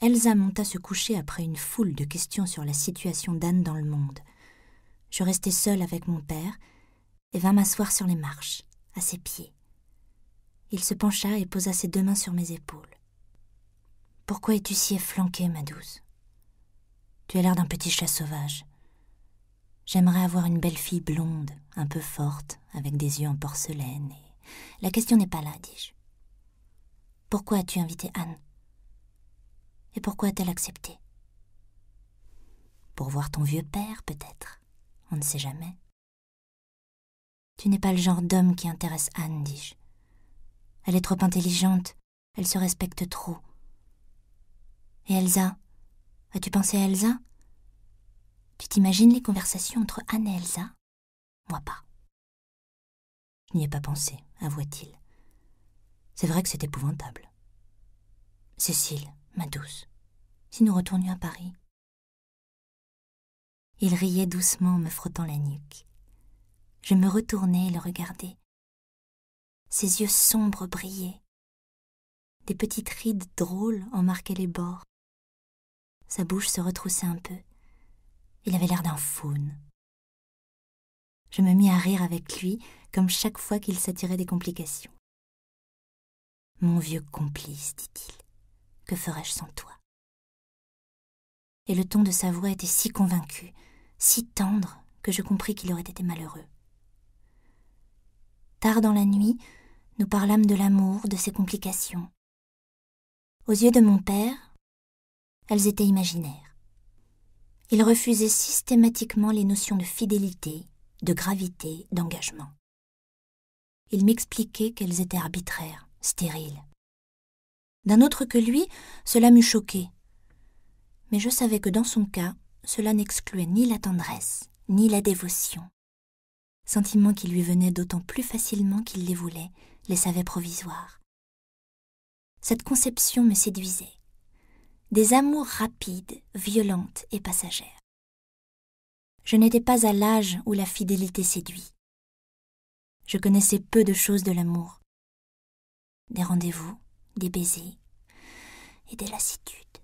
Elsa monta se coucher après une foule de questions sur la situation d'Anne dans le monde. Je restai seule avec mon père et vins m'asseoir sur les marches, à ses pieds. Il se pencha et posa ses deux mains sur mes épaules. Pourquoi es-tu si efflanquée, ma douce Tu as l'air d'un petit chat sauvage. J'aimerais avoir une belle fille blonde, un peu forte, avec des yeux en porcelaine. Et... La question n'est pas là, dis-je. Pourquoi as-tu invité Anne et pourquoi a-t-elle accepté Pour voir ton vieux père, peut-être. On ne sait jamais. Tu n'es pas le genre d'homme qui intéresse Anne, dis-je. Elle est trop intelligente, elle se respecte trop. Et Elsa As-tu pensé à Elsa Tu t'imagines les conversations entre Anne et Elsa Moi pas. Je n'y ai pas pensé, avoua-t-il. C'est vrai que c'est épouvantable. Cécile, Ma douce, si nous retournions à Paris. Il riait doucement en me frottant la nuque. Je me retournai et le regardai. Ses yeux sombres brillaient. Des petites rides drôles en marquaient les bords. Sa bouche se retroussait un peu. Il avait l'air d'un faune. Je me mis à rire avec lui, comme chaque fois qu'il s'attirait des complications. Mon vieux complice, dit-il. Que ferais-je sans toi Et le ton de sa voix était si convaincu, si tendre, que je compris qu'il aurait été malheureux. Tard dans la nuit, nous parlâmes de l'amour, de ses complications. Aux yeux de mon père, elles étaient imaginaires. Il refusait systématiquement les notions de fidélité, de gravité, d'engagement. Il m'expliquait qu'elles étaient arbitraires, stériles. D'un autre que lui, cela m'eût choqué. Mais je savais que dans son cas, cela n'excluait ni la tendresse, ni la dévotion. Sentiment qui lui venait d'autant plus facilement qu'il les voulait, les savait provisoires. Cette conception me séduisait. Des amours rapides, violentes et passagères. Je n'étais pas à l'âge où la fidélité séduit. Je connaissais peu de choses de l'amour. Des rendez-vous, des baisers et des lassitudes.